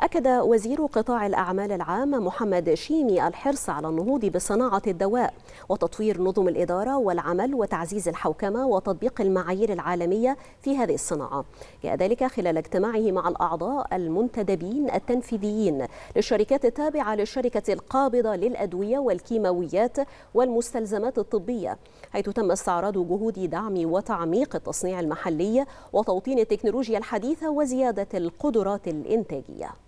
أكد وزير قطاع الأعمال العام محمد شيمي الحرص على النهوض بصناعة الدواء وتطوير نظم الإدارة والعمل وتعزيز الحوكمة وتطبيق المعايير العالمية في هذه الصناعة جاء ذلك خلال اجتماعه مع الأعضاء المنتدبين التنفيذيين للشركات التابعة للشركة القابضة للأدوية والكيماويات والمستلزمات الطبية حيث تم استعراض جهود دعم وتعميق التصنيع المحلي وتوطين التكنولوجيا الحديثة وزيادة القدرات الإنتاجية